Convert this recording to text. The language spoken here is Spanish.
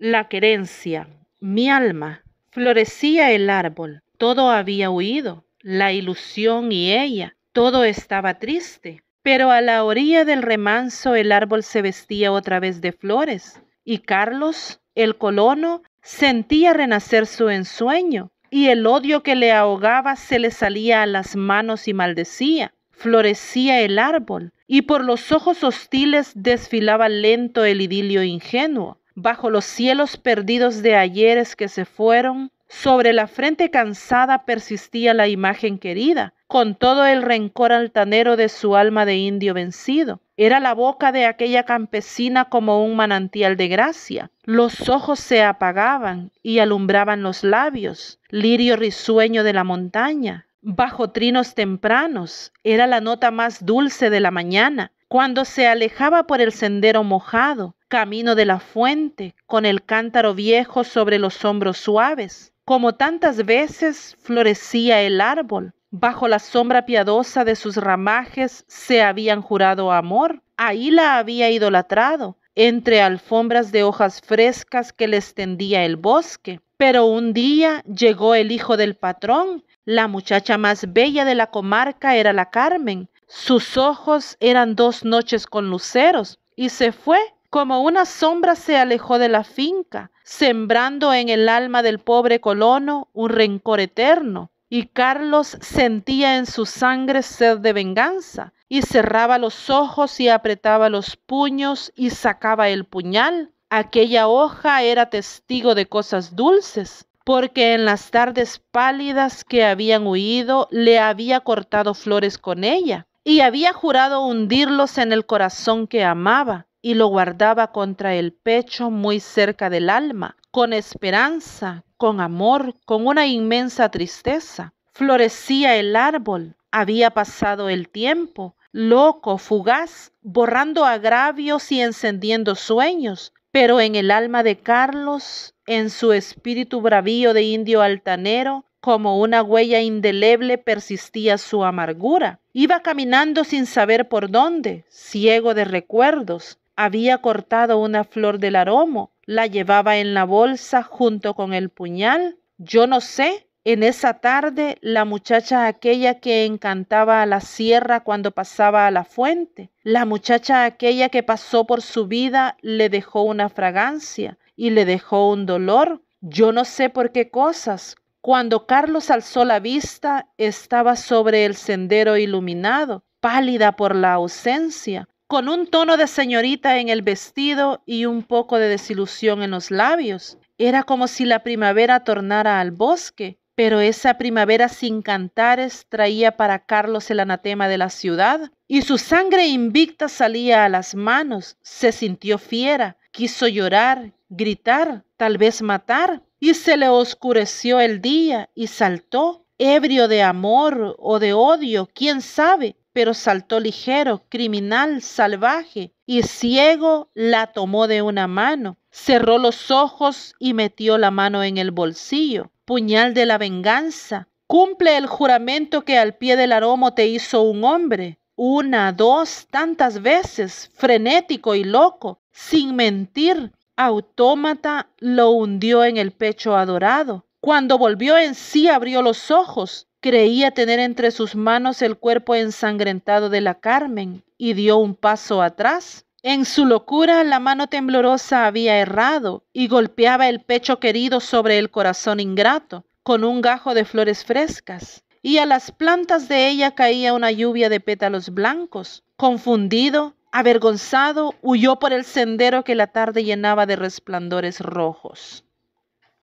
la querencia, mi alma, florecía el árbol, todo había huido, la ilusión y ella, todo estaba triste. Pero a la orilla del remanso el árbol se vestía otra vez de flores, y Carlos, el colono, sentía renacer su ensueño, y el odio que le ahogaba se le salía a las manos y maldecía. Florecía el árbol, y por los ojos hostiles desfilaba lento el idilio ingenuo bajo los cielos perdidos de ayeres que se fueron, sobre la frente cansada persistía la imagen querida, con todo el rencor altanero de su alma de indio vencido. Era la boca de aquella campesina como un manantial de gracia. Los ojos se apagaban y alumbraban los labios, lirio risueño de la montaña. Bajo trinos tempranos, era la nota más dulce de la mañana. Cuando se alejaba por el sendero mojado, camino de la fuente, con el cántaro viejo sobre los hombros suaves, como tantas veces florecía el árbol. Bajo la sombra piadosa de sus ramajes se habían jurado amor, ahí la había idolatrado, entre alfombras de hojas frescas que le extendía el bosque. Pero un día llegó el hijo del patrón, la muchacha más bella de la comarca era la Carmen, sus ojos eran dos noches con luceros, y se fue como una sombra se alejó de la finca, sembrando en el alma del pobre colono un rencor eterno. Y Carlos sentía en su sangre sed de venganza, y cerraba los ojos y apretaba los puños y sacaba el puñal. Aquella hoja era testigo de cosas dulces, porque en las tardes pálidas que habían huido le había cortado flores con ella, y había jurado hundirlos en el corazón que amaba y lo guardaba contra el pecho muy cerca del alma, con esperanza, con amor, con una inmensa tristeza. Florecía el árbol, había pasado el tiempo, loco, fugaz, borrando agravios y encendiendo sueños, pero en el alma de Carlos, en su espíritu bravío de indio altanero, como una huella indeleble persistía su amargura. Iba caminando sin saber por dónde, ciego de recuerdos, había cortado una flor del aromo, la llevaba en la bolsa junto con el puñal. Yo no sé, en esa tarde la muchacha aquella que encantaba a la sierra cuando pasaba a la fuente, la muchacha aquella que pasó por su vida le dejó una fragancia y le dejó un dolor. Yo no sé por qué cosas, cuando Carlos alzó la vista, estaba sobre el sendero iluminado, pálida por la ausencia, con un tono de señorita en el vestido y un poco de desilusión en los labios. Era como si la primavera tornara al bosque, pero esa primavera sin cantares traía para Carlos el anatema de la ciudad, y su sangre invicta salía a las manos, se sintió fiera, quiso llorar, gritar, tal vez matar, y se le oscureció el día y saltó, ebrio de amor o de odio, quién sabe, pero saltó ligero, criminal, salvaje, y ciego la tomó de una mano, cerró los ojos y metió la mano en el bolsillo. Puñal de la venganza, cumple el juramento que al pie del aromo te hizo un hombre, una, dos, tantas veces, frenético y loco, sin mentir, autómata lo hundió en el pecho adorado. Cuando volvió en sí abrió los ojos Creía tener entre sus manos el cuerpo ensangrentado de la Carmen y dio un paso atrás. En su locura la mano temblorosa había errado y golpeaba el pecho querido sobre el corazón ingrato con un gajo de flores frescas, y a las plantas de ella caía una lluvia de pétalos blancos. Confundido, avergonzado, huyó por el sendero que la tarde llenaba de resplandores rojos.